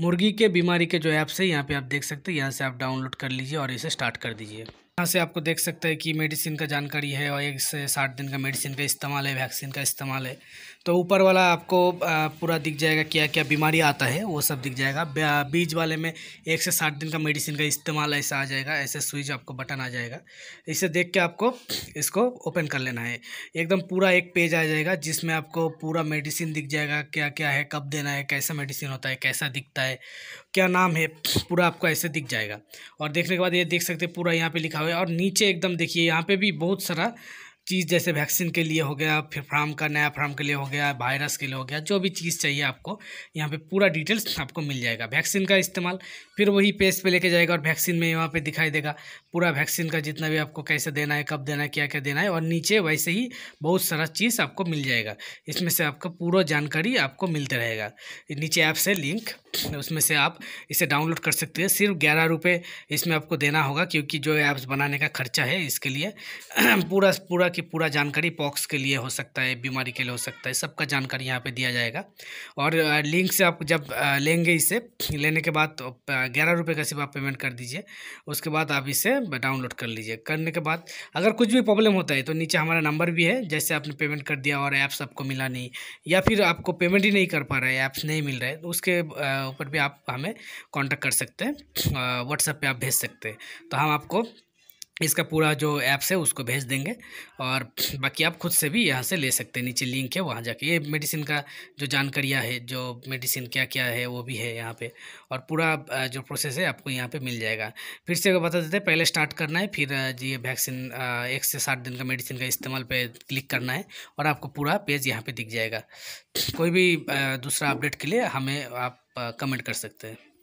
मुर्गी के बीमारी के जो ऐप्स है यहाँ पे आप देख सकते हैं यहाँ से आप डाउनलोड कर लीजिए और इसे स्टार्ट कर दीजिए यहाँ से आपको देख सकते हैं कि मेडिसिन का जानकारी है और एक से साठ दिन का मेडिसिन का इस्तेमाल है वैक्सीन का इस्तेमाल है तो ऊपर वाला आपको पूरा दिख जाएगा क्या क्या बीमारी आता है वो सब दिख जाएगा बीज वाले में एक से साठ दिन का मेडिसिन का इस्तेमाल ऐसा आ जाएगा ऐसे स्विच आपको बटन आ जाएगा इसे देख के आपको इसको ओपन कर लेना है एकदम पूरा एक पेज आ जाएगा जिसमें आपको पूरा मेडिसिन दिख जाएगा क्या क्या है कब देना है कैसा मेडिसिन होता है कैसा दिखता है क्या नाम है पूरा आपको ऐसे दिख जाएगा और देखने के बाद ये देख सकते पूरा यहाँ पर लिखा और नीचे एकदम देखिए यहाँ पे भी बहुत सारा चीज़ जैसे वैक्सीन के लिए हो गया फिर फार्म का नया फार्म के लिए हो गया वायरस के लिए हो गया जो भी चीज़ चाहिए आपको यहाँ पे पूरा डिटेल्स आपको मिल जाएगा वैक्सीन का इस्तेमाल फिर वही पेज पे लेके जाएगा और वैक्सीन में यहाँ पे दिखाई देगा पूरा वैक्सीन का जितना भी आपको कैसे देना है कब देना है क्या क्या देना है और नीचे वैसे ही बहुत सारा चीज़ आपको मिल जाएगा इसमें से आपको पूरा जानकारी आपको मिलते रहेगा नीचे ऐप से लिंक उसमें से आप इसे डाउनलोड कर सकते हैं सिर्फ ग्यारह रुपये इसमें आपको देना होगा क्योंकि जो ऐप्स बनाने का खर्चा है इसके लिए पूरा पूरा कि पूरा जानकारी पॉक्स के लिए हो सकता है बीमारी के लिए हो सकता है सबका जानकारी यहाँ पे दिया जाएगा और लिंक से आप जब लेंगे इसे लेने के बाद तो, ग्यारह रुपये का सिर्फ आप पेमेंट कर दीजिए उसके बाद आप इसे डाउनलोड कर लीजिए करने के बाद अगर कुछ भी प्रॉब्लम होता है तो नीचे हमारा नंबर भी है जैसे आपने पेमेंट कर दिया और ऐप्स आपको मिला नहीं या फिर आपको पेमेंट ही नहीं कर पा रहा है ऐप्स नहीं मिल रहा है तो उसके ऊपर भी आप हमें कॉन्टैक्ट कर सकते हैं व्हाट्सएप पर आप भेज सकते हैं तो हम आपको इसका पूरा जो ऐप्स है उसको भेज देंगे और बाकी आप खुद से भी यहाँ से ले सकते हैं नीचे लिंक है वहाँ जाके ये मेडिसिन का जो जानकारियाँ है जो मेडिसिन क्या क्या है वो भी है यहाँ पे और पूरा जो प्रोसेस है आपको यहाँ पे मिल जाएगा फिर से बता देते हैं पहले स्टार्ट करना है फिर ये वैक्सीन एक से साठ दिन का मेडिसिन का इस्तेमाल पर क्लिक करना है और आपको पूरा पेज यहाँ पर पे दिख जाएगा कोई भी दूसरा अपडेट के लिए हमें आप कमेंट कर सकते हैं